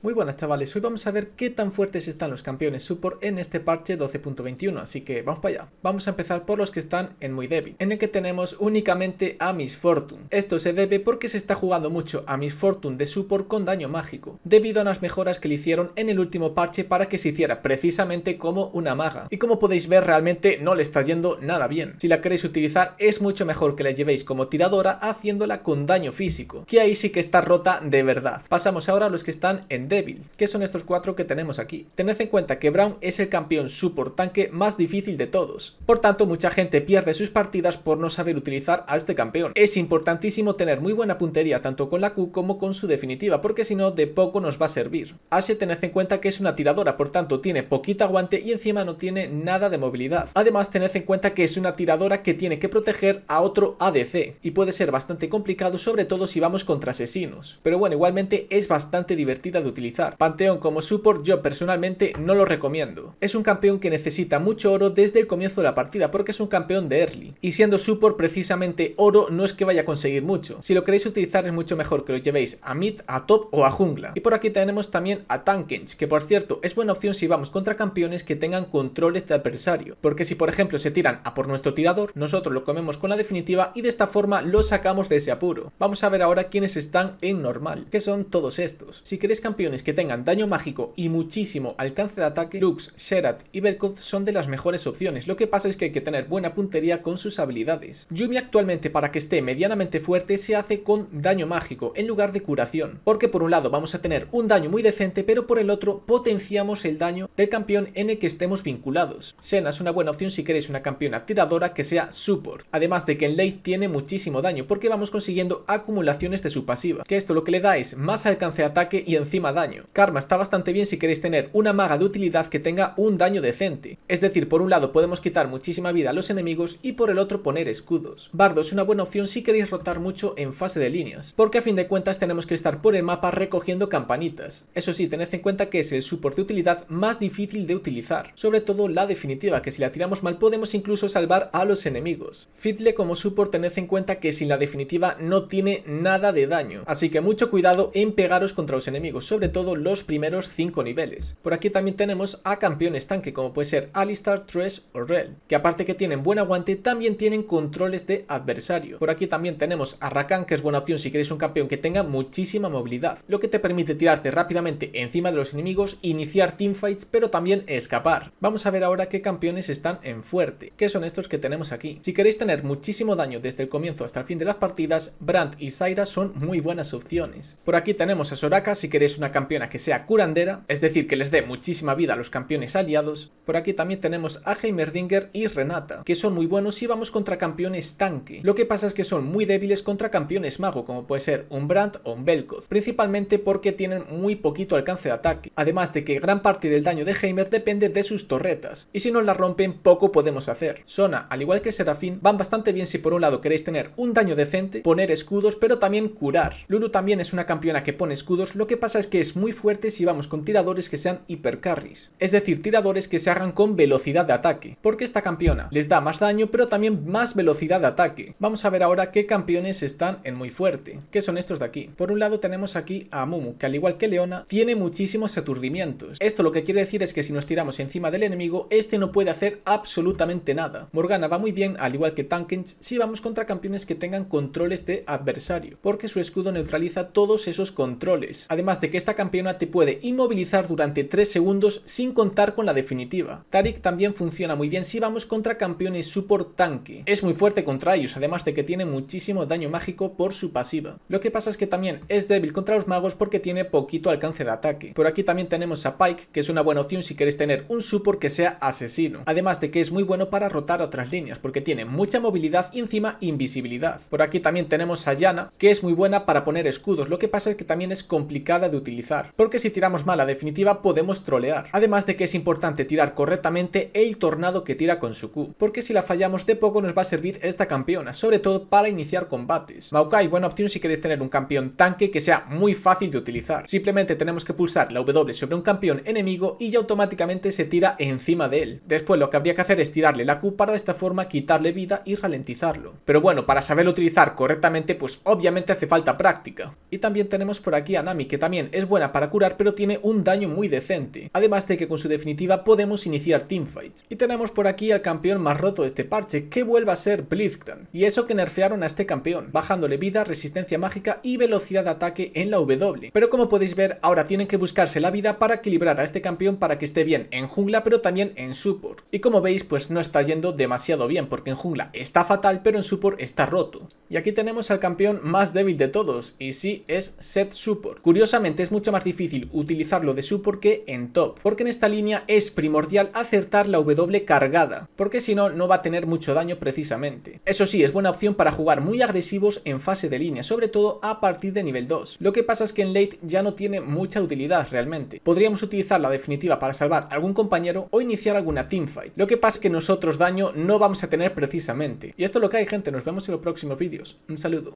Muy buenas chavales, hoy vamos a ver qué tan fuertes están los campeones support en este parche 12.21, así que vamos para allá. Vamos a empezar por los que están en muy débil, en el que tenemos únicamente a Miss Fortune. Esto se debe porque se está jugando mucho a Miss Fortune de support con daño mágico, debido a las mejoras que le hicieron en el último parche para que se hiciera precisamente como una maga. Y como podéis ver realmente no le está yendo nada bien. Si la queréis utilizar es mucho mejor que la llevéis como tiradora haciéndola con daño físico, que ahí sí que está rota de verdad. Pasamos ahora a los que están en débil, que son estos cuatro que tenemos aquí. Tened en cuenta que Brown es el campeón support tanque más difícil de todos, por tanto mucha gente pierde sus partidas por no saber utilizar a este campeón. Es importantísimo tener muy buena puntería tanto con la Q como con su definitiva, porque si no de poco nos va a servir. Ashe tened en cuenta que es una tiradora, por tanto tiene poquita aguante y encima no tiene nada de movilidad. Además tened en cuenta que es una tiradora que tiene que proteger a otro ADC, y puede ser bastante complicado sobre todo si vamos contra asesinos. Pero bueno, igualmente es bastante divertida de utilizar Panteón como support yo personalmente no lo recomiendo. Es un campeón que necesita mucho oro desde el comienzo de la partida porque es un campeón de early. Y siendo support precisamente oro no es que vaya a conseguir mucho. Si lo queréis utilizar es mucho mejor que lo llevéis a mid, a top o a jungla. Y por aquí tenemos también a Tankens, que por cierto es buena opción si vamos contra campeones que tengan controles de adversario. Porque si por ejemplo se tiran a por nuestro tirador, nosotros lo comemos con la definitiva y de esta forma lo sacamos de ese apuro. Vamos a ver ahora quiénes están en normal, que son todos estos. Si queréis campeón que tengan daño mágico y muchísimo alcance de ataque, Lux, Sherat y Vel'Koz son de las mejores opciones, lo que pasa es que hay que tener buena puntería con sus habilidades. Yumi actualmente para que esté medianamente fuerte se hace con daño mágico en lugar de curación, porque por un lado vamos a tener un daño muy decente, pero por el otro potenciamos el daño del campeón en el que estemos vinculados. Senna es una buena opción si queréis una campeona tiradora que sea support, además de que en late tiene muchísimo daño, porque vamos consiguiendo acumulaciones de su pasiva, que esto lo que le da es más alcance de ataque y encima daño. Karma está bastante bien si queréis tener una maga de utilidad que tenga un daño decente. Es decir, por un lado podemos quitar muchísima vida a los enemigos y por el otro poner escudos. Bardo es una buena opción si queréis rotar mucho en fase de líneas, porque a fin de cuentas tenemos que estar por el mapa recogiendo campanitas. Eso sí, tened en cuenta que es el support de utilidad más difícil de utilizar, sobre todo la definitiva, que si la tiramos mal podemos incluso salvar a los enemigos. Fitle, como support tened en cuenta que sin la definitiva no tiene nada de daño, así que mucho cuidado en pegaros contra los enemigos, sobre todos los primeros 5 niveles. Por aquí también tenemos a campeones tanque como puede ser Alistar, Thresh o Rel, que aparte que tienen buen aguante también tienen controles de adversario. Por aquí también tenemos a Rakan que es buena opción si queréis un campeón que tenga muchísima movilidad, lo que te permite tirarte rápidamente encima de los enemigos, iniciar teamfights pero también escapar. Vamos a ver ahora qué campeones están en fuerte, que son estos que tenemos aquí. Si queréis tener muchísimo daño desde el comienzo hasta el fin de las partidas, Brandt y saira son muy buenas opciones. Por aquí tenemos a Soraka si queréis una campeona que sea curandera, es decir, que les dé muchísima vida a los campeones aliados. Por aquí también tenemos a Heimerdinger y Renata, que son muy buenos si vamos contra campeones tanque. Lo que pasa es que son muy débiles contra campeones mago, como puede ser un Brandt o un principalmente porque tienen muy poquito alcance de ataque, además de que gran parte del daño de Heimer depende de sus torretas, y si no la rompen poco podemos hacer. Sona, al igual que Serafín, van bastante bien si por un lado queréis tener un daño decente, poner escudos, pero también curar. Lulu también es una campeona que pone escudos, lo que pasa es que muy fuertes si vamos con tiradores que sean hipercarries, es decir, tiradores que se hagan con velocidad de ataque, porque esta campeona les da más daño pero también más velocidad de ataque. Vamos a ver ahora qué campeones están en muy fuerte, que son estos de aquí. Por un lado tenemos aquí a Mumu, que al igual que Leona, tiene muchísimos aturdimientos. Esto lo que quiere decir es que si nos tiramos encima del enemigo, este no puede hacer absolutamente nada. Morgana va muy bien, al igual que Tankens, si vamos contra campeones que tengan controles de adversario, porque su escudo neutraliza todos esos controles. Además de que esta campeona te puede inmovilizar durante 3 segundos sin contar con la definitiva. Tarik también funciona muy bien si vamos contra campeones support tanque. Es muy fuerte contra ellos, además de que tiene muchísimo daño mágico por su pasiva. Lo que pasa es que también es débil contra los magos porque tiene poquito alcance de ataque. Por aquí también tenemos a Pike, que es una buena opción si queréis tener un support que sea asesino. Además de que es muy bueno para rotar otras líneas, porque tiene mucha movilidad y encima invisibilidad. Por aquí también tenemos a Yana, que es muy buena para poner escudos, lo que pasa es que también es complicada de utilizar porque si tiramos mal definitiva podemos trolear. Además de que es importante tirar correctamente el tornado que tira con su Q, porque si la fallamos de poco nos va a servir esta campeona, sobre todo para iniciar combates. Maokai, buena opción si queréis tener un campeón tanque que sea muy fácil de utilizar. Simplemente tenemos que pulsar la W sobre un campeón enemigo y ya automáticamente se tira encima de él. Después lo que habría que hacer es tirarle la Q para de esta forma quitarle vida y ralentizarlo. Pero bueno, para saberlo utilizar correctamente pues obviamente hace falta práctica. Y también tenemos por aquí a Nami que también es buena para curar pero tiene un daño muy decente, además de que con su definitiva podemos iniciar teamfights. Y tenemos por aquí al campeón más roto de este parche, que vuelva a ser Blitzcrank, y eso que nerfearon a este campeón, bajándole vida, resistencia mágica y velocidad de ataque en la W. Pero como podéis ver, ahora tienen que buscarse la vida para equilibrar a este campeón para que esté bien en jungla pero también en support. Y como veis, pues no está yendo demasiado bien, porque en jungla está fatal pero en support está roto. Y aquí tenemos al campeón más débil de todos, y sí es Set Support. Curiosamente es mucho más difícil utilizarlo de Support que en Top, porque en esta línea es primordial acertar la W cargada, porque si no, no va a tener mucho daño precisamente. Eso sí, es buena opción para jugar muy agresivos en fase de línea, sobre todo a partir de nivel 2. Lo que pasa es que en late ya no tiene mucha utilidad realmente. Podríamos utilizar la definitiva para salvar algún compañero o iniciar alguna teamfight. Lo que pasa es que nosotros daño no vamos a tener precisamente. Y esto es lo que hay gente, nos vemos en los próximos vídeos. Un saludo.